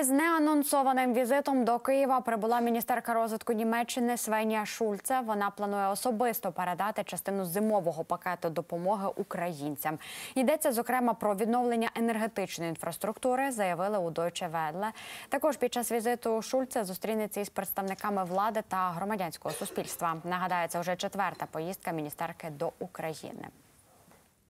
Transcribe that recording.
Із неанонсованим візитом до Києва прибула міністерка розвитку Німеччини Свенія Шульце. Вона планує особисто передати частину зимового пакету допомоги українцям. Йдеться зокрема про відновлення енергетичної інфраструктури, заявили у Deutsche Welle. Також під час візиту Шульце зустрінеться із представниками влади та громадянського суспільства. Нагадається, вже четверта поїздка міністерки до України.